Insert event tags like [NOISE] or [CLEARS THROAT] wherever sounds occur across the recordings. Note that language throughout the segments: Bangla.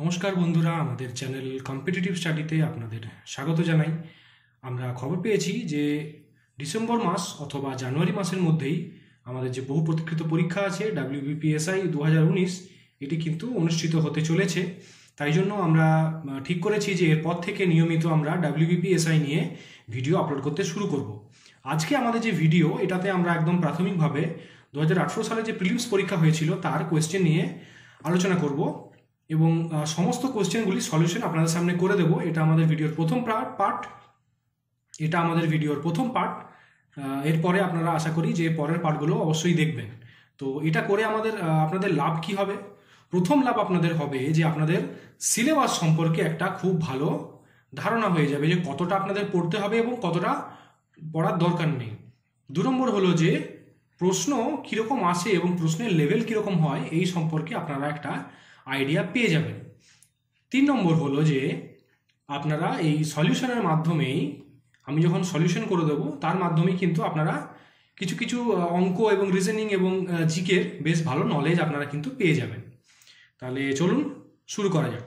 নমস্কার বন্ধুরা আমাদের চ্যানেল কম্পিটিটিভ স্টাডিতে আপনাদের স্বাগত জানাই আমরা খবর পেয়েছি যে ডিসেম্বর মাস অথবা জানুয়ারি মাসের মধ্যেই আমাদের যে বহু প্রতীক্ষিত পরীক্ষা আছে ডাব্লিউবিপিএসআই দু হাজার উনিশ এটি কিন্তু অনুষ্ঠিত হতে চলেছে তাই জন্য আমরা ঠিক করেছি যে এরপর থেকে নিয়মিত আমরা ডাব্লিউবিপিএসআই নিয়ে ভিডিও আপলোড করতে শুরু করব আজকে আমাদের যে ভিডিও এটাতে আমরা একদম প্রাথমিকভাবে দু হাজার সালে যে প্রিলিমস পরীক্ষা হয়েছিল তার কোয়েশ্চেন নিয়ে আলোচনা করব এবং সমস্ত কোশ্চেনগুলি সলিউশন আপনাদের সামনে করে দেবো এটা আমাদের ভিডিওর প্রথম পার্ট এটা আমাদের ভিডিওর প্রথম পার্ট এরপরে আপনারা আশা করি যে পরের পার্টগুলো অবশ্যই দেখবেন তো এটা করে আমাদের আপনাদের লাভ কি হবে প্রথম লাভ আপনাদের হবে যে আপনাদের সিলেবাস সম্পর্কে একটা খুব ভালো ধারণা হয়ে যাবে যে কতটা আপনাদের পড়তে হবে এবং কতটা পড়ার দরকার নেই দু নম্বর হলো যে প্রশ্ন কীরকম আসে এবং প্রশ্নের লেভেল কীরকম হয় এই সম্পর্কে আপনারা একটা আইডিয়া পেয়ে যাবেন তিন নম্বর হলো যে আপনারা এই সলিউশনের মাধ্যমেই আমি যখন সলিউশন করে দেবো তার মাধ্যমেই কিন্তু আপনারা কিছু কিছু অঙ্ক এবং রিজনিং এবং জিকের বেশ ভালো নলেজ আপনারা কিন্তু পেয়ে যাবেন তাহলে চলুন শুরু করা যাক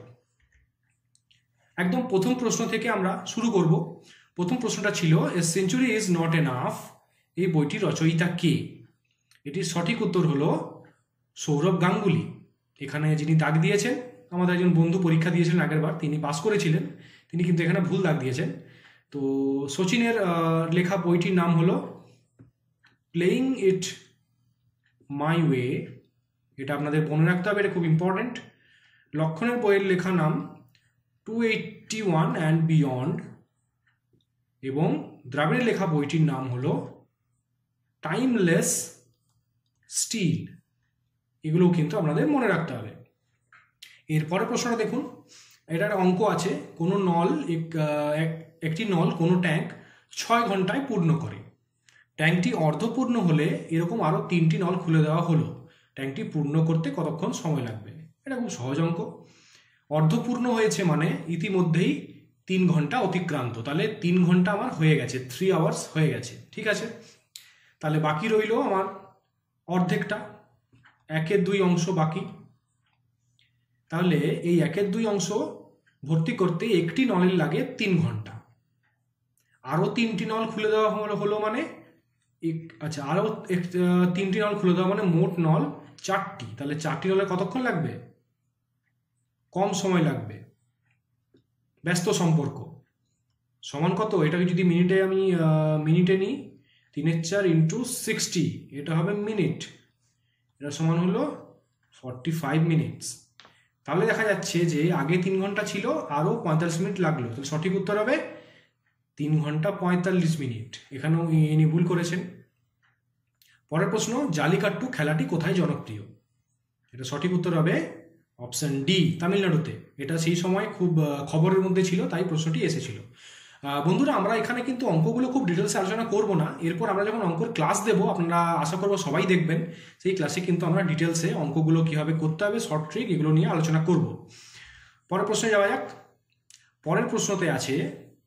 একদম প্রথম প্রশ্ন থেকে আমরা শুরু করব প্রথম প্রশ্নটা ছিল a century is not enough এই বইটির রচয়িতা কে এটির সঠিক উত্তর হলো সৌরভ গাঙ্গুলি এখানে যিনি দাগ দিয়েছেন আমাদের একজন বন্ধু পরীক্ষা দিয়েছিলেন আগের বার তিনি পাস করেছিলেন তিনি কিন্তু এখানে ভুল দাগ দিয়েছেন তো সচিনের লেখা বইটির নাম হলো প্লেয়িং ইট মাই ওয়ে এটা আপনাদের মনে রাখতে হবে এটা খুব ইম্পর্টেন্ট লক্ষণের বইয়ের লেখা নাম two eighty one and beyond এবং দ্রাবিড়ের লেখা বইটির নাম হলো টাইমলেস স্টিল এগুলোও কিন্তু আপনাদের মনে রাখতে হবে এরপরে প্রশ্নটা দেখুন এটার অঙ্ক আছে কোনো নল একটি নল কোনো ট্যাঙ্ক ছয় ঘন্টায় পূর্ণ করে ট্যাঙ্কটি অর্ধপূর্ণ হলে এরকম আরও তিনটি নল খুলে দেওয়া হলো ট্যাঙ্কটি পূর্ণ করতে কতক্ষণ সময় লাগবে এটা খুব সহজ অঙ্ক অর্ধপূর্ণ হয়েছে মানে ইতিমধ্যেই তিন ঘন্টা অতিক্রান্ত তাহলে তিন ঘন্টা আমার হয়ে গেছে থ্রি আওয়ার্স হয়ে গেছে ঠিক আছে তাহলে বাকি রইল আমার অর্ধেকটা একের দুই অংশ বাকি তাহলে এই একের দুই অংশ ভর্তি করতে একটি নলের লাগে তিন ঘন্টা আরও তিনটি নল খুলে দেওয়া হলো মানে আচ্ছা আরও তিনটি নল খুলে দেওয়া মানে মোট নল চারটি তাহলে চারটি নলে কতক্ষণ লাগবে কম সময় লাগবে ব্যস্ত সম্পর্ক সমান কত এটাকে যদি মিনিটে আমি মিনিটে নিই তিনের চার ইন্টু সিক্সটি এটা হবে মিনিট এটা সমান হলো ফর্টি ফাইভ মিনিটস তাহলে দেখা যাচ্ছে যে আগে তিন ঘন্টা ছিল আরও পঁয়তাল্লিশ মিনিট লাগলো তাহলে সঠিক উত্তর হবে তিন ঘন্টা পঁয়তাল্লিশ মিনিট এখানেও ইনি ভুল করেছেন পরের প্রশ্ন জালিকাট্টু খেলাটি কোথায় জনপ্রিয় এটা সঠিক উত্তর হবে অপশান ডি তামিলনাড়ুতে এটা সেই সময় খুব খবরের মধ্যে ছিল তাই প্রশ্নটি এসেছিল বন্ধুরা আমরা এখানে কিন্তু অঙ্কগুলো খুব ডিটেলস আলোচনা করব না এরপর আমরা যখন অঙ্কর ক্লাস দেবো আপনারা আশা করবো সবাই দেখবেন সেই ক্লাসে কিন্তু আমরা ডিটেলসে অঙ্কগুলো কীভাবে করতে হবে শর্ট ট্রিক এগুলো নিয়ে আলোচনা করব পরের প্রশ্নে যাওয়া যাক পরের প্রশ্নতে আছে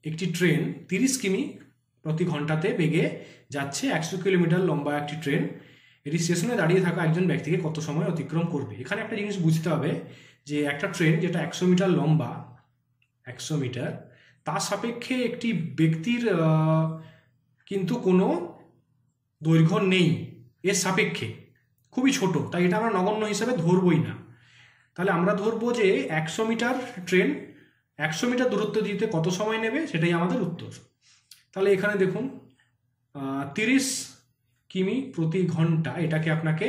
একটি ট্রেন তিরিশ কিমি প্রতি ঘন্টাতে বেগে যাচ্ছে একশো কিলোমিটার লম্বা একটি ট্রেন এটি স্টেশনে দাঁড়িয়ে থাকা একজন ব্যক্তিকে কত সময় অতিক্রম করবে এখানে একটা জিনিস বুঝতে হবে যে একটা ট্রেন যেটা একশো মিটার লম্বা একশো মিটার তার সাপেক্ষে একটি ব্যক্তির কিন্তু কোনো দৈর্ঘ্য নেই এর সাপেক্ষে খুবই ছোট তাই এটা আমরা নগণ্য হিসাবে ধরবই না তাহলে আমরা ধরবো যে একশো মিটার ট্রেন একশো মিটার দূরত্ব দিতে কত সময় নেবে সেটাই আমাদের উত্তর তাহলে এখানে দেখুন তিরিশ কিমি প্রতি ঘন্টা এটাকে আপনাকে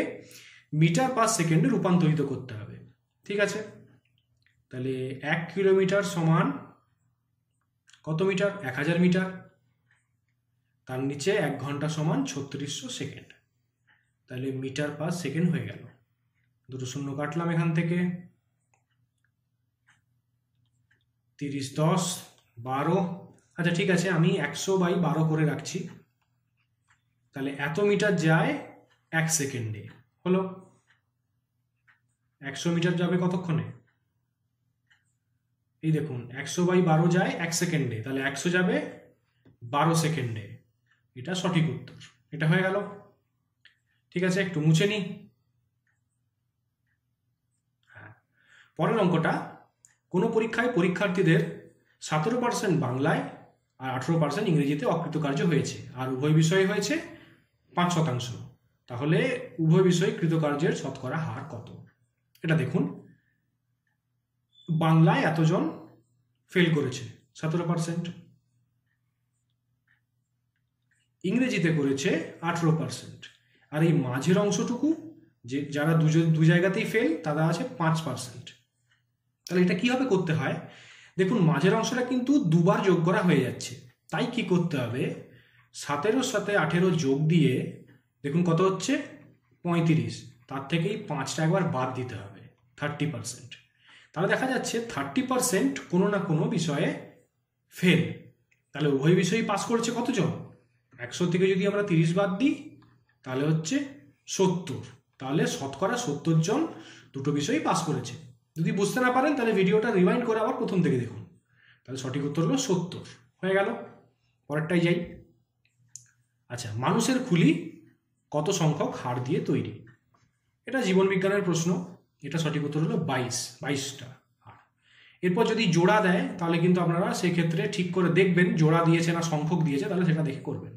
মিটার পার সেকেন্ডে রূপান্তরিত করতে হবে ঠিক আছে তাহলে এক কিলোমিটার সমান কত মিটার এক হাজার মিটার তার নিচে এক ঘন্টা সমান ছত্রিশশো সেকেন্ড তাহলে মিটার পার সেকেন্ড হয়ে গেল দুটো শূন্য কাটলাম এখান থেকে তিরিশ দশ বারো আচ্ছা ঠিক আছে আমি একশো বাই বারো করে রাখছি তাহলে এত মিটার যায় এক সেকেন্ডে হলো একশো মিটার যাবে কতক্ষণে এই দেখুন একশো বাই বারো যায় এক সেকেন্ডে তাহলে একশো যাবে বারো সেকেন্ডে এটা সঠিক উত্তর এটা হয়ে গেল ঠিক আছে একটু মুছে নিই হ্যাঁ পরের অঙ্কটা কোনো পরীক্ষায় পরীক্ষার্থীদের সতেরো পার্সেন্ট বাংলায় আর আঠেরো পার্সেন্ট ইংরেজিতে অকৃতকার্য হয়েছে আর উভয় বিষয়ে হয়েছে পাঁচ শতাংশ তাহলে উভয় বিষয়ে কৃতকার্যের শতকরা হার কত এটা দেখুন বাংলায় এতজন ফেল করেছে সতেরো পার্সেন্ট ইংরেজিতে করেছে আঠেরো পার্সেন্ট আর এই মাঝের অংশটুকু যে যারা দু জায়গাতেই ফেল তারা আছে পাঁচ পার্সেন্ট তাহলে এটা কীভাবে করতে হয় দেখুন মাঝের অংশটা কিন্তু দুবার যোগ করা হয়ে যাচ্ছে তাই কি করতে হবে সাতেরোর সাথে আঠেরো যোগ দিয়ে দেখুন কত হচ্ছে পঁয়ত্রিশ তার থেকেই পাঁচটা একবার বাদ দিতে হবে থার্টি পার্সেন্ট তাহলে দেখা যাচ্ছে থার্টি পারসেন্ট কোনো না কোনো বিষয়ে ফেল তাহলে উভয় বিষয়েই পাস করেছে কতজন একশো থেকে যদি আমরা তিরিশ বাদ দিই তাহলে হচ্ছে সত্তর তাহলে শতকরা সত্তর জন দুটো বিষয়েই পাস করেছে যদি বুঝতে না পারেন তাহলে ভিডিওটা রিমাইন্ড করে আবার প্রথম থেকে দেখুন তাহলে সঠিক উত্তর হলো সত্তর হয়ে গেল পরেরটাই যাই আচ্ছা মানুষের খুলি কত সংখ্যক হাড় দিয়ে তৈরি এটা জীবনবিজ্ঞানের প্রশ্ন এটা সঠিক উত্তর হলো বাইশ বাইশটা হাড় এরপর যদি জোড়া দেয় তাহলে কিন্তু আপনারা সেক্ষেত্রে ঠিক করে দেখবেন জোড়া দিয়েছে না সংখ্যক দিয়েছে তাহলে সেটা দেখে করবেন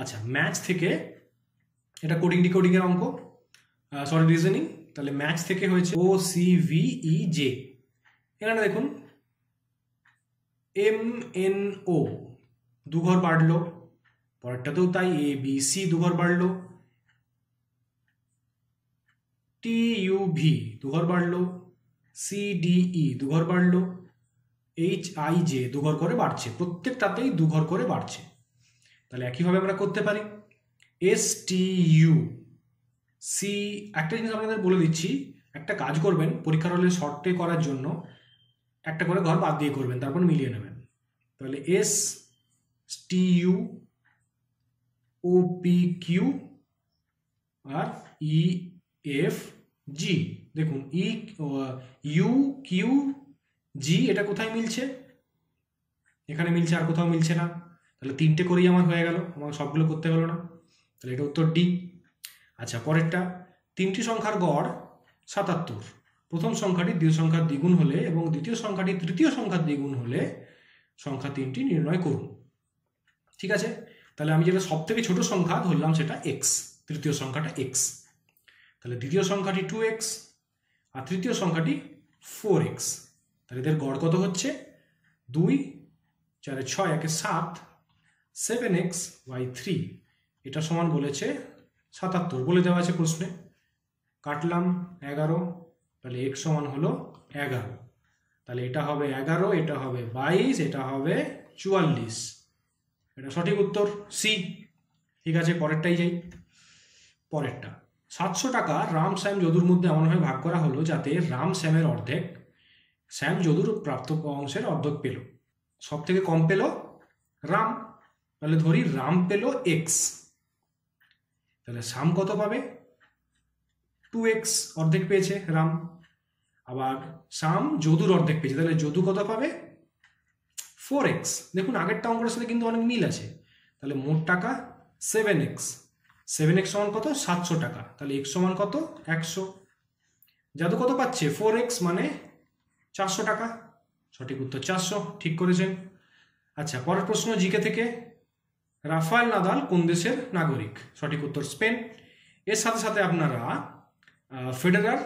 আচ্ছা ম্যাচ থেকে এটা কোডিং ডিকোডিংয়ের অঙ্ক সরি রিজনিং তাহলে ম্যাচ থেকে হয়েছে O C V E J এখানে দেখুন এম এন ও দুঘর বাড়লো পরেরটাতেও তাই এ বি সি দুঘর বাড়লো টি ভি দুঘর বাড়লো সিডিই e, দুঘর বাড়লো এইচ আই জে দুঘর করে বাড়ছে প্রত্যেকটাতেই দুঘর করে বাড়ছে তাহলে একইভাবে আমরা করতে পারি এস টি ইউ সি একটা জিনিস আপনাদের বলে দিচ্ছি একটা কাজ করবেন পরীক্ষার হলে শর্টে করার জন্য একটা করে ঘর বাদ দিয়ে করবেন তারপর মিলিয়ে নেবেন তাহলে S T U O P Q R E e F G দেখুন ই ইউ কিউ জি এটা কোথায় মিলছে এখানে মিলছে আর কোথাও মিলছে না তাহলে তিনটে করেই আমার হয়ে গেল আমার সবগুলো করতে হলো না তাহলে এটা উত্তর ডি আচ্ছা পরেরটা তিনটি সংখ্যার গড় সাতাত্তর প্রথম সংখ্যাটি দ্বিতীয় সংখ্যার দ্বিগুণ হলে এবং দ্বিতীয় সংখ্যাটি তৃতীয় সংখ্যার দ্বিগুণ হলে সংখ্যা তিনটি নির্ণয় করুন ঠিক আছে তাহলে আমি যেটা সব থেকে ছোট সংখ্যা ধরলাম সেটা এক্স তৃতীয় সংখ্যাটা এক্স তাহলে দ্বিতীয় সংখ্যাটি টু এক্স আর তৃতীয় সংখ্যাটি ফোর এক্স তাহলে এদের গড় কত হচ্ছে দুই চারে ছয় একে সাত সেভেন এক্স বাই থ্রি এটা সমান বলেছে সাতাত্তর বলে দেওয়া আছে প্রশ্নে কাটলাম এগারো তাহলে এক্স সমান হলো এগারো তাহলে এটা হবে এগারো এটা হবে বাইশ এটা হবে চুয়াল্লিশ এটা সঠিক উত্তর সি ঠিক আছে পরেরটাই যাই পরেরটা সাতশো টাকা রাম শ্যাম যদুর মধ্যে এমনভাবে ভাগ করা হলো যাতে রাম শ্যামের অর্ধেক শ্যাম যদুর প্রাপ্ত অংশের অর্ধেক পেল সব থেকে কম পেল রাম তাহলে ধরি রাম পেল এক্স তাহলে শ্যাম কত পাবে টু এক্স অর্ধেক পেয়েছে রাম আবার শ্যাম যদুর অর্ধেক পেয়েছে তাহলে যদু কত পাবে ফোর এক্স দেখুন আগেরটা অঙ্কের সাথে কিন্তু অনেক মিল আছে তাহলে মোট টাকা সেভেন এক্স সেভেন এক্স সমান কত সাতশো টাকা তাহলে এক্স সমান কত একশো যাদু কত পাচ্ছে ফোর এক্স মানে চারশো টাকা সঠিক উত্তর চারশো ঠিক করেছেন আচ্ছা পরের প্রশ্ন জিকে থেকে রাফায়েল নাদাল কোন দেশের নাগরিক সঠিক উত্তর স্পেন এর সাথে সাথে আপনারা ফেডারার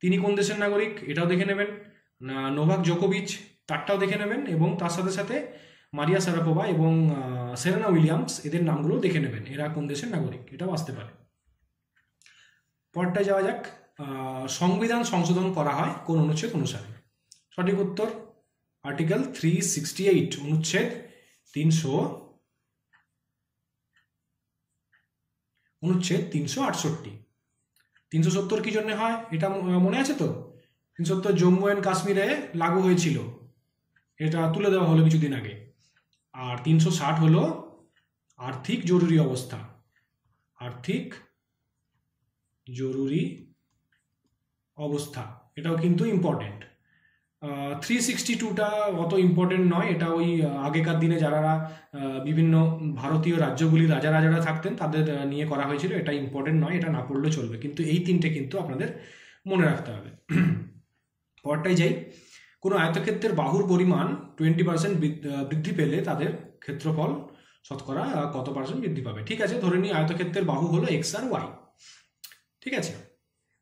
তিনি কোন দেশের নাগরিক এটাও দেখে নেবেন নোভাক জোকোভিচ তারটাও দেখে নেবেন এবং তার সাথে সাথে মারিয়া সারাপোভা এবং সেরেনা উইলিয়ামস এদের নামগুলো দেখে নেবেন এরা কোন দেশের নাগরিক এটাও আসতে পারে পরটায় যাওয়া যাক সংবিধান সংশোধন করা হয় কোন অনুচ্ছেদ অনুসারে সঠিক উত্তর আর্টিকেল থ্রি সিক্সটি এইট অনুচ্ছেদ তিনশো অনুচ্ছেদ তিনশো আটষট্টি তিনশো সত্তর কি জন্য হয় এটা মনে আছে তো তিনশো সত্তর জম্মু অ্যান্ড কাশ্মীরে লাগু হয়েছিল এটা তুলে দেওয়া হলো কিছুদিন আগে আর তিনশো ষাট হলো আর্থিক জরুরি অবস্থা আর্থিক জরুরি অবস্থা এটাও কিন্তু ইম্পর্টেন্ট থ্রি সিক্সটি টুটা অত ইম্পর্টেন্ট নয় এটা ওই আগেকার দিনে যারা বিভিন্ন ভারতীয় রাজ্যগুলির রাজা রাজারা থাকতেন তাদের নিয়ে করা হয়েছিল এটা ইম্পর্টেন্ট নয় এটা না পড়লে চলবে কিন্তু এই তিনটে কিন্তু আপনাদের মনে রাখতে হবে [CLEARS THROAT] পরটাই যাই কোনো আয়তক্ষেত্রের বাহুর পরিমাণ টোয়েন্টি পার্সেন্ট বৃদ্ধি পেলে তাদের ক্ষেত্রফল শতকরা কত পার্সেন্ট বৃদ্ধি পাবে ঠিক আছে ধরে নিই আয়তক্ষেত্রের বাহু হলো এক্স আর ওয়াই ঠিক আছে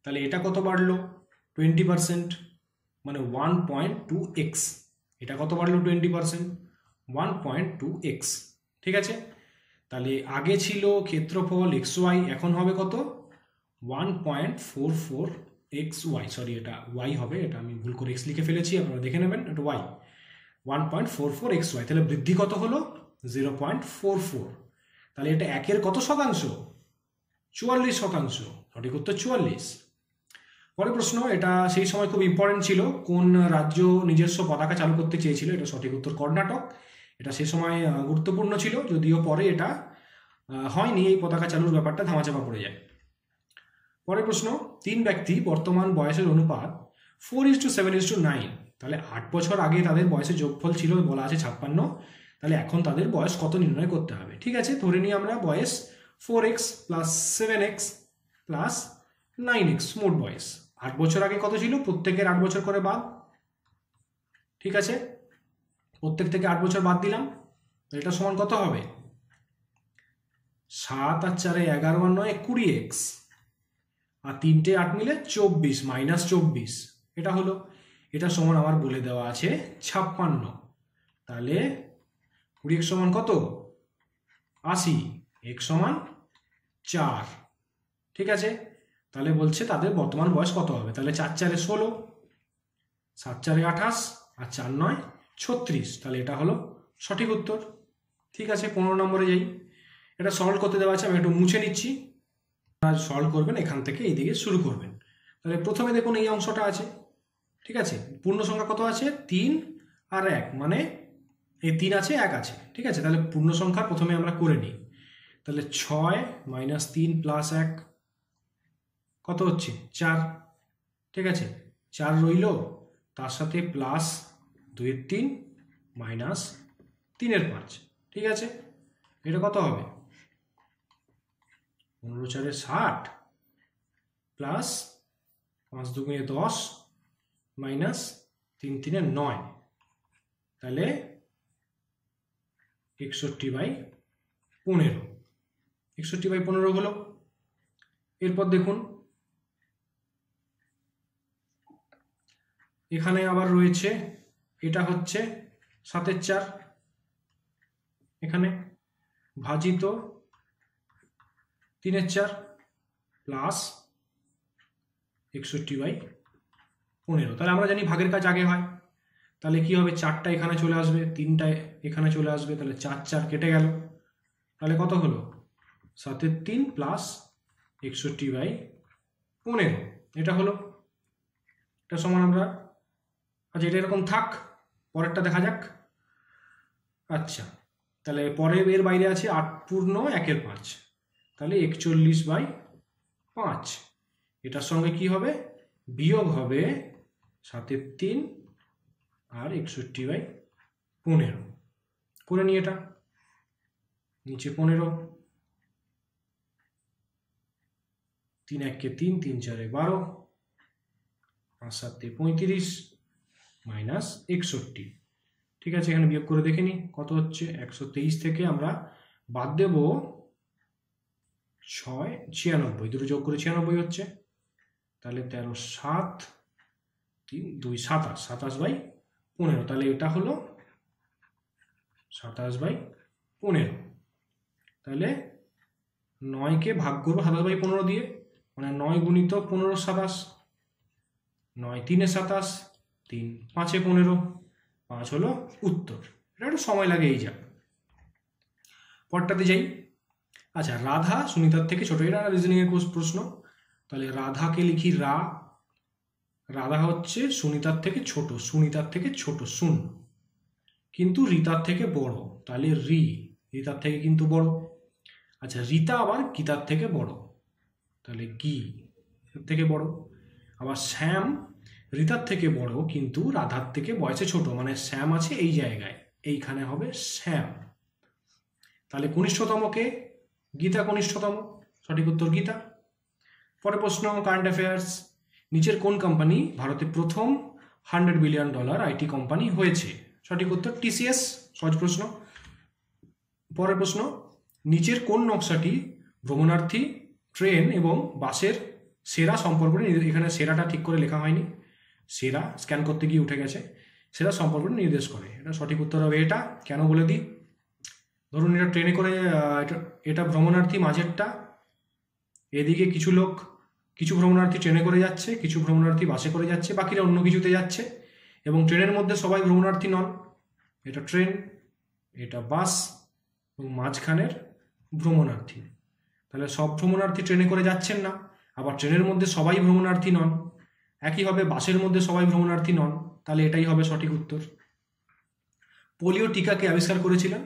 তাহলে এটা কত বাড়লো টোয়েন্টি পার্সেন্ট মানে ওয়ান পয়েন্ট টু এক্স এটা কত বাড়লো twenty percent one point two X ঠিক আছে তাহলে আগে ছিল ক্ষেত্রফল এক্স ওয়াই এখন হবে কত one point four four X Y sorry এটা ওয়াই হবে এটা আমি ভুল করে এক্স লিখে ফেলেছি আপনারা দেখে নেবেন এটা Y one point four four X Y তাহলে বৃদ্ধি কত হলো জিরো পয়েন্ট ফোর ফোর তাহলে এটা একের কত শতাংশ চুয়াল্লিশ শতাংশ সঠিক উত্তর চুয়াল্লিশ পরের প্রশ্ন এটা সেই সময় খুব ইম্পর্টেন্ট ছিল কোন রাজ্য নিজস্ব পতাকা চালু করতে চেয়েছিল এটা সঠিক উত্তর কর্ণাটক এটা সে সময় গুরুত্বপূর্ণ ছিল যদিও পরে এটা হয়নি এই পতাকা চালুর ব্যাপারটা ধামাচাপা পড়ে যায় পরের প্রশ্ন তিন ব্যক্তি বর্তমান বয়সের অনুপাত four is to seven is to nine তাহলে আট বছর আগে তাদের বয়সের যোগফল ছিল বলা আছে ছাপ্পান্ন তাহলে এখন তাদের বয়স কত নির্ণয় করতে হবে ঠিক আছে ধরে নিই আমরা বয়স four X plus seven X plus nine X মোট বয়স আট বছর আগে কত ছিল প্রত্যেকের আট বছর করে বাদ ঠিক আছে প্রত্যেক থেকে আট বছর বাদ দিলাম এটা সমান কত হবে সাত আর চারে এগারো আর নয় কুড়ি এক্স আর তিনটে আট মিলে চব্বিশ মাইনাস চব্বিশ এটা হলো এটা সমান আমার বলে দেওয়া আছে ছাপ্পান্ন তাহলে কুড়ি এক সমান কত আশি এক সমান চার ঠিক আছে তাহলে বলছে তাদের বর্তমান বয়স কত হবে তাহলে চার চারে ষোলো সাত চারে আঠাশ আর চার নয় ছত্রিশ তাহলে এটা হলো সঠিক উত্তর ঠিক আছে পনেরো নম্বরে যাই এটা সলভ করতে দেওয়া আছে আমি একটু মুছে নিচ্ছি আপনারা সলভ করবেন এখান থেকে এই দিকে শুরু করবেন তাহলে প্রথমে দেখুন এই অংশটা আছে ঠিক আছে পূর্ণ সংখ্যা কত আছে তিন আর এক মানে এই তিন আছে এক আছে ঠিক আছে তাহলে পূর্ণ সংখ্যা প্রথমে আমরা করে নিই তাহলে ছয় মাইনাস তিন প্লাস এক কত হচ্ছে চার ঠিক আছে চার রইল তার সাথে প্লাস দুইয়ের তিন মাইনাস তিনের পাঁচ ঠিক আছে এটা কত হবে পনেরো চারে ষাট প্লাস পাঁচ দুগুণে দশ মাইনাস তিন তিনে নয় তাহলে একষট্টি বাই পনেরো একষট্টি বাই পনেরো হলো এরপর দেখুন এখানে আবার রয়েছে এটা হচ্ছে সাতের চার এখানে ভাজিত তিনের চার প্লাস একষট্টি বাই পনেরো তাহলে আমরা জানি ভাগের কাজ আগে হয় তাহলে কি হবে চারটা এখানে চলে আসবে তিনটা এখানে চলে আসবে তাহলে চার চার কেটে গেল তাহলে কত হলো সাতের তিন প্লাস একষট্টি বাই পনেরো এটা হলো এটা সমান আমরা আচ্ছা এটা এরকম থাক পরেরটা দেখা যাক আচ্ছা তাহলে পরে এর বাইরে আছে আট পূর্ণ একের পাঁচ তাহলে একচল্লিশ বাই পাঁচ এটার সঙ্গে কি হবে বিয়োগ হবে সাতের তিন আর একষট্টি বাই পনেরো করে নিই এটা নিচে পনেরো তিন একে তিন তিন চারে বারো পাঁচ সাতে পঁয়ত্রিশ মাইনাস একষট্টি ঠিক আছে এখানে বিয়োগ করে দেখে নিই কত হচ্ছে একশো তেইশ থেকে আমরা বাদ দেবো ছয় ছিয়ানব্বই দুটো যোগ করে ছিয়ানব্বই হচ্ছে তাহলে তেরো সাত তিন দুই সাতাশ সাতাশ বাই পনেরো তাহলে এটা হলো সাতাশ বাই পনেরো তাহলে নয়কে ভাগ করবো সাতাশ বাই পনেরো দিয়ে মানে নয় গুণিত পনেরো সাতাশ নয় তিনে সাতাশ তিন পাঁচে পনেরো পাঁচ হলো উত্তর এটা একটু সময় লাগে এই যা পরটাতে যাই আচ্ছা রাধা সুনিতার থেকে ছোট এটা এর প্রশ্ন তাহলে রাধাকে লিখি রা রাধা হচ্ছে সুনিতার থেকে ছোট সুনিতার থেকে ছোট সুন কিন্তু রিতার থেকে বড় তাহলে রি রিতার থেকে কিন্তু বড় আচ্ছা রিতা আবার গীতার থেকে বড় তাহলে গি থেকে বড় আবার শ্যাম রিতার থেকে বড় কিন্তু রাধার থেকে বয়সে ছোট মানে শ্যাম আছে এই জায়গায় এইখানে হবে শ্যাম তাহলে কনিষ্ঠতমকে গীতা কনিষ্ঠতম সঠিক উত্তর গীতা পরে প্রশ্ন কারেন্ট অ্যাফেয়ার্স নিচের কোন কোম্পানি ভারতে প্রথম hundred billion dollar IT company হয়েছে সঠিক উত্তর টিসিএস সহজ প্রশ্ন পরের প্রশ্ন নিচের কোন নকশাটি ভ্রমণার্থী ট্রেন এবং বাসের সেরা সম্পর্ক এখানে সেরাটা ঠিক করে লেখা হয়নি সেরা স্ক্যান করতে গিয়ে উঠে গেছে সেরা সম্পর্ক নির্দেশ করে এটা সঠিক উত্তর হবে এটা কেন বলে দিই ধরুন এটা ট্রেনে করে এটা ভ্রমণার্থী মাঝেরটা এদিকে কিছু লোক কিছু ভ্রমণার্থী ট্রেনে করে যাচ্ছে কিছু ভ্রমণার্থী বাসে করে যাচ্ছে বাকিরা অন্য কিছুতে যাচ্ছে এবং ট্রেনের মধ্যে সবাই ভ্রমণার্থী নন এটা ট্রেন এটা বাস এবং মাঝখানের ভ্রমণার্থী তাহলে সব ভ্রমণার্থী ট্রেনে করে যাচ্ছেন না আবার ট্রেনের মধ্যে সবাই ভ্রমণার্থী নন একইভাবে বাসের মধ্যে সবাই ভ্রমণার্থী নন তাহলে এটাই হবে সঠিক উত্তর পোলিও টিকাকে আবিষ্কার করেছিলেন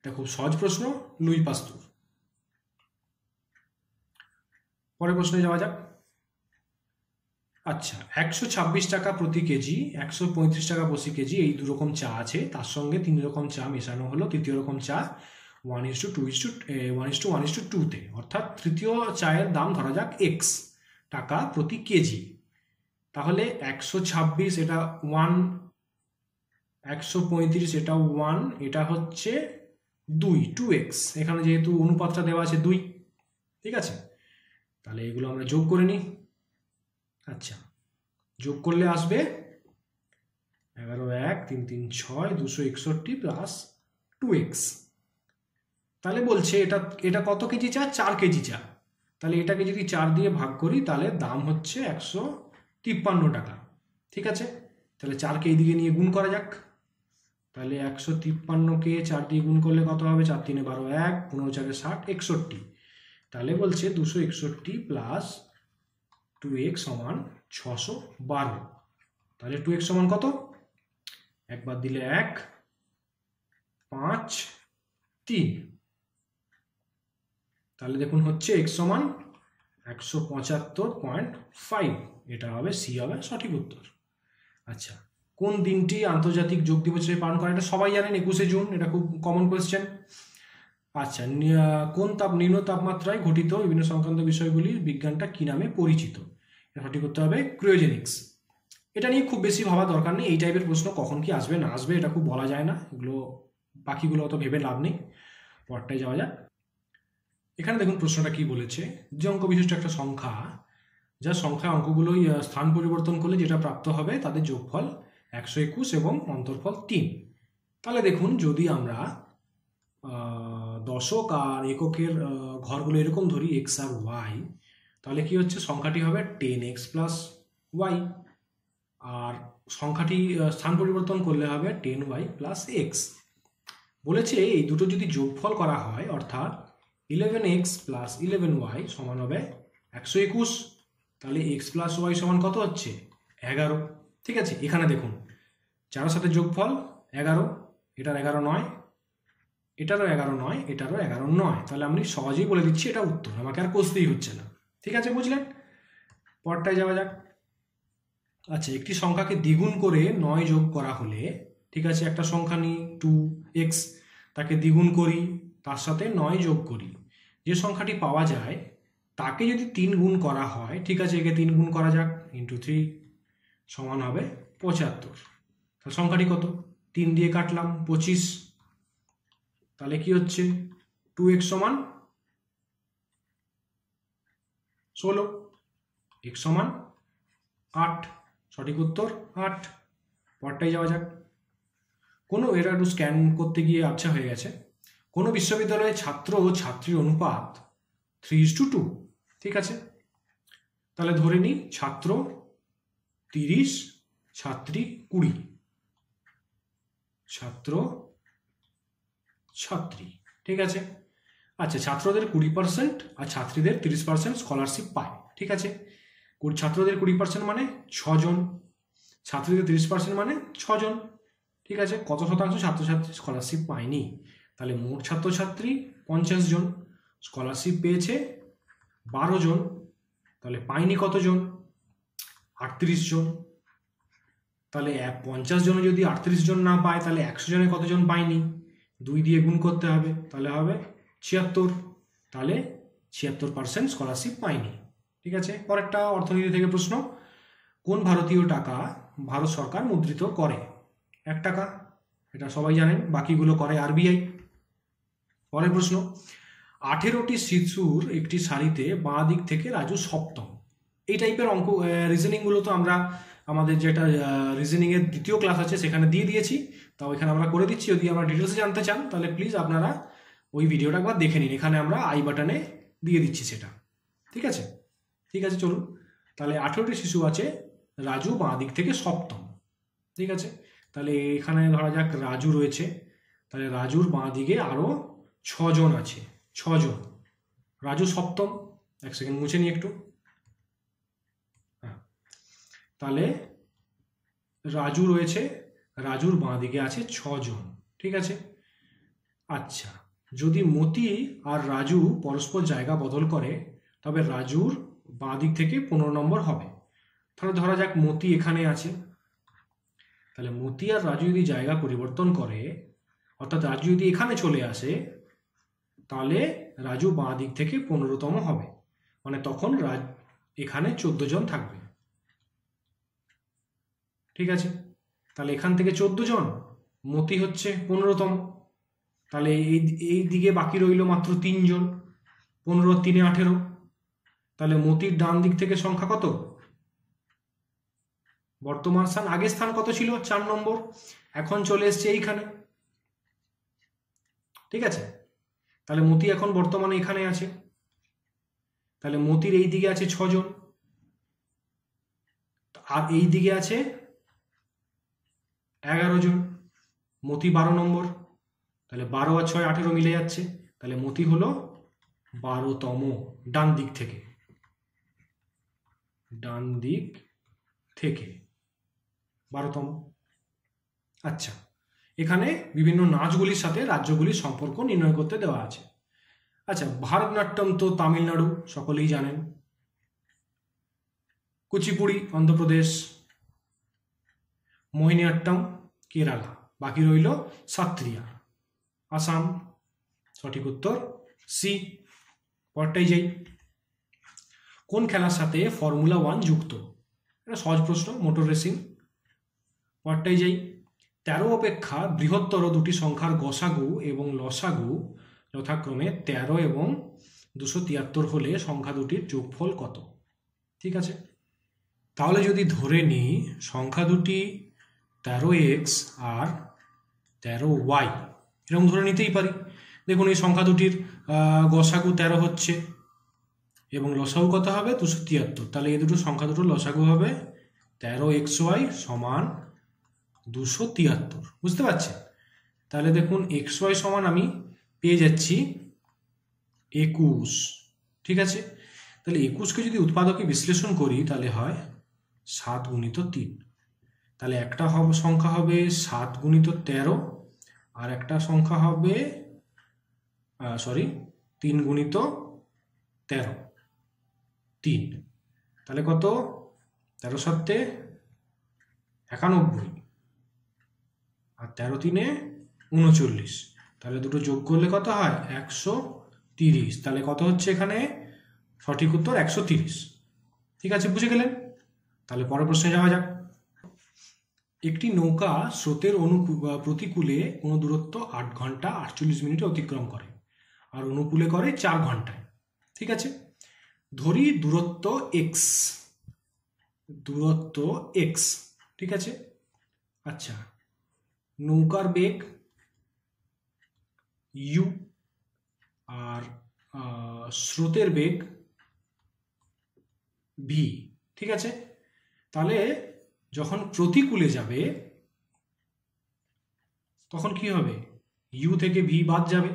এটা খুব সহজ প্রশ্ন লুই পাস্তুর পরের প্রশ্নে যাওয়া যাক আচ্ছা একশো ছাব্বিশ টাকা প্রতি কেজি একশো পঁয়ত্রিশ টাকা প্রতি কেজি এই দু রকম চা আছে তার সঙ্গে তিন রকম চা মেশানো হলো তৃতীয় রকম চা one is to two is to one is to one is to টুতে অর্থাৎ তৃতীয় চায়ের দাম ধরা যাক এক্স টাকা প্রতি কেজি তাহলে একশো ছাব্বিশ এটা ওয়ান একশো পঁয়ত্রিশ এটা ওয়ান এটা হচ্ছে দুই টু এক্স এখানে যেহেতু অনুপাতটা দেওয়া আছে দুই ঠিক আছে তাহলে এগুলো আমরা যোগ করে নিই আচ্ছা যোগ করলে আসবে এগারো এক তিন তিন ছয় দুশো একষট্টি প্লাস টু এক্স তাহলে বলছে এটা এটা কত কেজি চা চার কেজি চা তাহলে এটাকে যদি চার দিয়ে ভাগ করি তাহলে দাম হচ্ছে একশো তিপ্পান্ন টাকা ঠিক আছে তাহলে চারকে দিকে নিয়ে গুণ করা যাক তাহলে একশো তিপ্পান্নকে চার দিয়ে গুণ করলে কত হবে চার তিনে বারো এক পনেরো চারে ষাট একষট্টি তাহলে বলছে দুশো একষট্টি প্লাস টু এক্স সমান ছশো বারো তাহলে টু এক্স সমান কত একবার দিলে এক পাঁচ তিন তাহলে দেখুন হচ্ছে এক্স সমান একশো পঁচাত্তর পয়েন্ট ফাইভ এটা হবে সি হবে সঠিক উত্তর আচ্ছা কোন দিনটি আন্তর্জাতিক যোগ দিবস হিসেবে পালন করা এটা সবাই জানেন একুশে জুন এটা খুব কমন কোয়েশ্চেন আচ্ছা কোন তাপ নিম্ন তাপমাত্রায় ঘটিত বিভিন্ন সংক্রান্ত বিষয়গুলির বিজ্ঞানটা কী নামে পরিচিত এটা সঠিক করতে হবে ক্রিয়োজেনিক্স এটা নিয়ে খুব বেশি ভাবা দরকার নেই এই টাইপের প্রশ্ন কখন কি আসবে না আসবে এটা খুব বলা যায় না এগুলো বাকিগুলো অত ভেবে লাভ নেই পরটাই যাওয়া যাক এখানে দেখুন প্রশ্নটা কি বলেছে যে অঙ্ক বিশিষ্ট একটা সংখ্যা যা সংখ্যা অঙ্কগুলোই স্থান পরিবর্তন করলে যেটা প্রাপ্ত হবে তাদের যোগফল একশো একুশ এবং অন্তর্ফল তিন তাহলে দেখুন যদি আমরা দশক আর এককের ঘরগুলো এরকম ধরি এক্স আর ওয়াই তাহলে কি হচ্ছে সংখ্যাটি হবে টেন এক্স প্লাস ওয়াই আর সংখ্যাটি স্থান পরিবর্তন করলে হবে টেন ওয়াই প্লাস এক্স বলেছে এই দুটো যদি যোগফল করা হয় অর্থাৎ eleven X plus eleven Y সমান হবে একশো একুশ তাহলে এক্স প্লাস ওয়াই সমান কত হচ্ছে এগারো ঠিক আছে এখানে দেখুন চারো সাথে যোগফল এগারো এটার এগারো নয় এটারও এগারো নয় এটারও এগারো নয় তাহলে আমি সহজেই বলে দিচ্ছি এটা উত্তর আমাকে আর কষতেই হচ্ছে না ঠিক আছে বুঝলেন পরটায় যাওয়া যাক আচ্ছা একটি সংখ্যাকে দ্বিগুণ করে নয় যোগ করা হলে ঠিক আছে একটা সংখ্যা নিই টু এক্স তাকে দ্বিগুণ করি তার সাথে নয় যোগ করি যে সংখ্যাটি পাওয়া যায় তাকে যদি তিন গুণ করা হয় ঠিক আছে একে তিন গুণ করা যাক ইন্টু থ্রি সমান হবে পঁচাত্তর তাহলে সংখ্যাটি কত তিন দিয়ে কাটলাম পঁচিশ তাহলে কি হচ্ছে টু এক্স সমান ষোলো এক্স সমান আট সঠিক উত্তর আট পরটাই যাওয়া যাক কোনো এরা একটু স্ক্যান করতে গিয়ে আবছা হয়ে গেছে কোনো বিশ্ববিদ্যালয়ে ছাত্র ও ছাত্রীর অনুপাত থ্রি ইস টু টু ঠিক আছে তাহলে ধরে নিই ছাত্র তিরিশ ছাত্রী কুড়ি ছাত্র ছাত্রী ঠিক আছে আচ্ছা ছাত্রদের কুড়ি পার্সেন্ট আর ছাত্রীদের তিরিশ পার্সেন্ট স্কলারশিপ পায় ঠিক আছে ছাত্রদের কুড়ি পার্সেন্ট মানে ছজন ছাত্রীদের তিরিশ পার্সেন্ট মানে ছজন ঠিক আছে কত শতাংশ ছাত্রছাত্রী স্কলারশিপ পায়নি তাহলে মোট ছাত্রছাত্রী পঞ্চাশ জন স্কলারশিপ পেয়েছে বারো জন তাহলে পায়নি কতজন আটত্রিশ জন তাহলে পঞ্চাশ জনে যদি আটত্রিশ জন না পায় তাহলে একশো জনে কতজন পায়নি দুই দিয়ে গুণ করতে হবে তাহলে হবে ছিয়াত্তর তাহলে ছিয়াত্তর পার্সেন্ট স্কলারশিপ পায়নি ঠিক আছে পরেরটা অর্থনীতি থেকে প্রশ্ন কোন ভারতীয় টাকা ভারত সরকার মুদ্রিত করে এক টাকা এটা সবাই জানেন বাকিগুলো করে আরবিআই পরের প্রশ্ন আঠেরোটি শিশুর একটি শাড়িতে বাঁ দিক থেকে রাজু সপ্তম এই টাইপের অঙ্ক রিজনিংগুলো তো আমরা আমাদের যেটা রিজনিংয়ের দ্বিতীয় ক্লাস আছে সেখানে দিয়ে দিয়েছি তাও এখানে আমরা করে দিচ্ছি যদি আমরা ডিটেলসে জানতে চান তাহলে প্লিজ আপনারা ওই ভিডিওটা একবার দেখে নিন এখানে আমরা আই বাটনে দিয়ে দিচ্ছি সেটা ঠিক আছে ঠিক আছে চলুন তাহলে আঠেরোটি শিশু আছে রাজু বাঁ দিক থেকে সপ্তম ঠিক আছে তাহলে এখানে ধরা যাক রাজু রয়েছে তাহলে রাজুর বাঁ দিকে আরও ছজন আছে ছজন রাজু সপ্তম এক সেকেন্ড মুছে নিই একটু তাহলে রাজু রয়েছে রাজুর বাঁ দিকে আছে ছজন ঠিক আছে আচ্ছা যদি মতি আর রাজু পরস্পর জায়গা বদল করে তবে রাজুর বাঁ দিক থেকে পনেরো নম্বর হবে তাহলে ধরা যাক মতি এখানে আছে তাহলে মতি আর রাজু যদি জায়গা পরিবর্তন করে অর্থাৎ রাজু যদি এখানে চলে আসে তাহলে রাজু বাঁ দিক থেকে পনেরোতম হবে মানে তখন রাজ এখানে চোদ্দ জন থাকবে ঠিক আছে তাহলে এখান থেকে চোদ্দ জন মতি হচ্ছে পনেরোতম তাহলে এই এই দিকে বাকি রইল মাত্র তিনজন পনেরো তিনে আঠেরো তাহলে মতির ডান দিক থেকে সংখ্যা কত বর্তমান স্থান আগের স্থান কত ছিল চার নম্বর এখন চলে এসছে এইখানে ঠিক আছে তাহলে মতি এখন বর্তমানে এখানে আছে তাহলে মতির এই দিকে আছে ছজন আর এই দিকে আছে এগারো জন মতি বারো নম্বর তাহলে বারো আর ছয় আঠেরো মিলে যাচ্ছে তাহলে মতি হলো বারোতম ডান দিক থেকে ডান দিক থেকে বারোতম আচ্ছা এখানে বিভিন্ন নাচগুলির সাথে রাজ্যগুলির সম্পর্ক নির্ণয় করতে দেওয়া আছে আচ্ছা ভারতনাট্যম তো তামিলনাড়ু সকলেই জানেন কুচিপুড়ি অন্ধ্রপ্রদেশ মোহিনীআট্টম কেরালা বাকি রইল সাত্রিয়া আসাম সঠিক উত্তর সি পরটাই যাই কোন খেলার সাথে ফর্মুলা ওয়ান যুক্ত এটা সহজ প্রশ্ন মোটর রেসিং পরটাই যাই তেরো অপেক্ষা বৃহত্তর দুটি সংখ্যার গসাগু এবং লসাগু যথাক্রমে তেরো এবং দুশো তিয়াত্তর হলে সংখ্যা দুটির যোগফল কত ঠিক আছে তাহলে যদি ধরে নিই সংখ্যা দুটি তেরো এক্স আর তেরো ওয়াই এরকম ধরে নিতেই পারি দেখুন এই সংখ্যা দুটির গসাগু তেরো হচ্ছে এবং লসাগু কত হবে দুশো তিয়াত্তর তাহলে এই দুটো সংখ্যা দুটো লসাগু হবে তেরো এক্স ওয়াই সমান দুশো তিয়াত্তর বুঝতে পারছেন তাহলে দেখুন এক্স ওয়াই সমান আমি পেয়ে যাচ্ছি একুশ ঠিক আছে তাহলে একুশকে যদি উৎপাদকে বিশ্লেষণ করি তাহলে হয় সাত গুণিত তিন তাহলে একটা হবে সংখ্যা হবে সাত গুণিত তেরো আর একটা সংখ্যা হবে সরি তিন গুণিত তেরো তিন তাহলে কত তেরো সত্ত্বে একানব্বই আর তেরো তিনে উনচল্লিশ তাহলে দুটো যোগ করলে কত হয় একশো তিরিশ তাহলে কত হচ্ছে এখানে সঠিক উত্তর একশো তিরিশ ঠিক আছে বুঝে গেলেন তাহলে পরের প্রশ্নে যাওয়া যাক একটি নৌকা স্রোতের অনুকূ প্রতিকূলে কোনো দূরত্ব আট ঘন্টা আটচল্লিশ মিনিটে অতিক্রম করে আর অনুকূলে করে চার ঘন্টায় ঠিক আছে ধরি দূরত্ব এক্স দূরত্ব এক্স ঠিক আছে আচ্ছা নৌকার বেগ ইউ আর স্রোতের বেগ ভি ঠিক আছে তাহলে যখন প্রতিকূলে যাবে তখন কি হবে ইউ থেকে ভি বাদ যাবে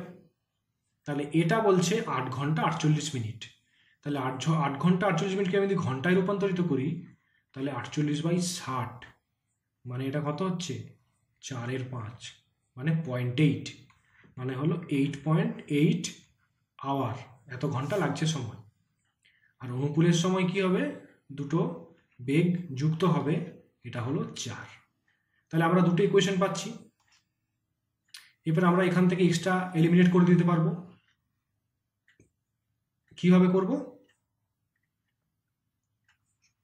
তাহলে এটা বলছে আট ঘন্টা আটচল্লিশ মিনিট তাহলে আট আট ঘন্টা আটচল্লিশ মিনিটকে আমি যদি ঘন্টায় রূপান্তরিত করি তাহলে আটচল্লিশ বাই ষাট মানে এটা কত হচ্ছে চারের পাঁচ মানে পয়েন্ট এইট মানে হলো এইট পয়েন্ট এইট আওয়ার এত ঘন্টা লাগছে সময় আর অনুকূলের সময় কি হবে দুটো বেগ যুক্ত হবে এটা হলো চার তাহলে আমরা দুটো ইকুয়েশন পাচ্ছি এবার আমরা এখান থেকে এক্সট্রা এলিমিনেট করে দিতে পারবো কীভাবে করব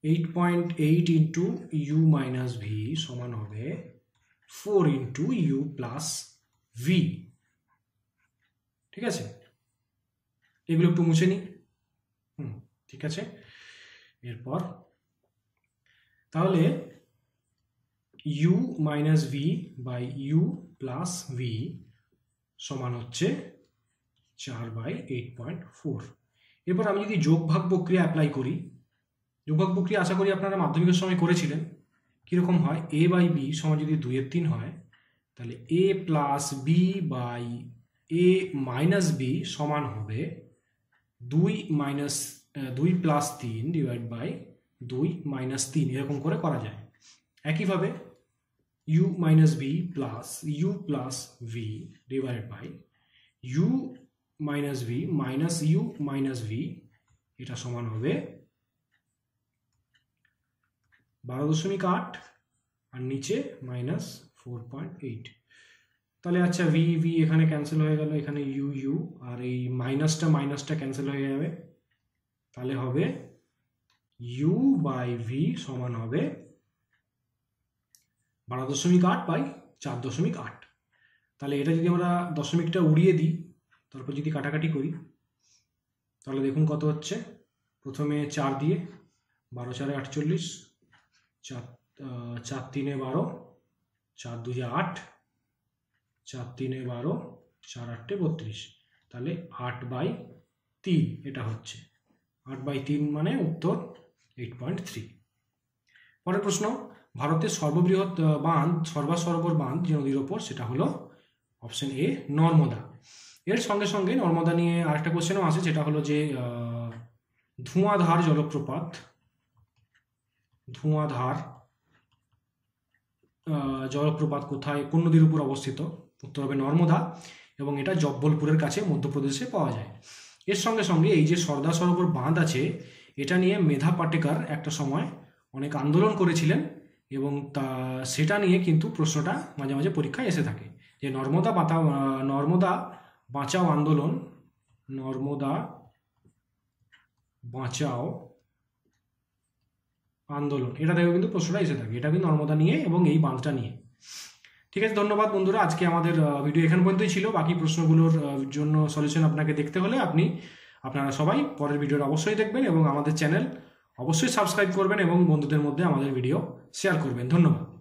eight point eight into U minus V সমান হবে four into U plus V ঠিক আছে এগুলো একটু মুছে নিই হুম ঠিক আছে এরপর তাহলে U minus V by U plus V সমান হচ্ছে চার বাই এইট পয়েন্ট ফোর এরপর আমি যদি যোগভাগ প্রক্রিয়া অ্যাপ্লাই করি যোগভাগ প্রক্রিয়া আশা করি আপনারা মাধ্যমিকের সময় করেছিলেন কীরকম হয় এ বাই বি সমান যদি এর তিন হয় তাহলে A plus B by A minus B সমান হবে দুই মাইনাস দুই প্লাস তিন ডিভাইড বাই দুই মাইনাস তিন এরকম করে করা যায় একইভাবে u - v + u + v / u - v - u - v এটা সমান হবে 12.8 আর নিচে -4.8 তাহলে আচ্ছা v v এখানে कैंसिल হয়ে গেল এখানে u u আর এই माइनसটা माइनसটা कैंसिल হয়ে যাবে তাহলে হবে u / v সমান হবে বারো দশমিক আট বাই চার দশমিক আট তাহলে এটা যদি আমরা দশমিকটা উড়িয়ে দিই তারপর যদি কাটাকাটি করি তাহলে দেখুন কত হচ্ছে প্রথমে চার দিয়ে বারো চারে আটচল্লিশ চার চার তিনে বারো চার দুয়ে আট চার তিনে বারো চার আটটে বত্রিশ তাহলে আট বাই তিন এটা হচ্ছে আট বাই তিন মানে উত্তর এইট পয়েন্ট থ্রি পরের প্রশ্ন ভারতের সর্ববৃহৎ বাঁধ সর্বাসরোবর বাঁধ যে নদীর ওপর সেটা হলো অপশন এ নর্মদা এর সঙ্গে সঙ্গে নর্মদা নিয়ে আরেকটা কোশ্চেনও আছে যেটা হলো যে ধোঁয়াধার জলপ্রপাত ধোঁয়াধার জলপ্রপাত কোথায় কোন নদীর উপর অবস্থিত উত্তর হবে নর্মদা এবং এটা জব্বলপুরের কাছে মধ্যপ্রদেশে পাওয়া যায় এর সঙ্গে সঙ্গে এই যে সর্দার সরোবর বাঁধ আছে এটা নিয়ে মেধা পাটেকার একটা সময় অনেক আন্দোলন করেছিলেন এবং তা সেটা নিয়ে কিন্তু প্রশ্নটা মাঝে মাঝে পরীক্ষায় এসে থাকে যে নর্মদা বাঁচা নর্মদা বাঁচাও আন্দোলন নর্মদা বাঁচাও আন্দোলন এটা থেকেও কিন্তু প্রশ্নটা এসে থাকে এটা কিন্তু নর্মদা নিয়ে এবং এই বাঁধটা নিয়ে ঠিক আছে ধন্যবাদ বন্ধুরা আজকে আমাদের ভিডিও এখান পর্যন্তই ছিল বাকি প্রশ্নগুলোর জন্য সলিউশন আপনাকে দেখতে হলে আপনি আপনারা সবাই পরের ভিডিওটা অবশ্যই দেখবেন এবং আমাদের চ্যানেল অবশ্যই সাবস্ক্রাইব করবেন এবং বন্ধুদের মধ্যে আমাদের ভিডিও শেয়ার করবেন ধন্যবাদ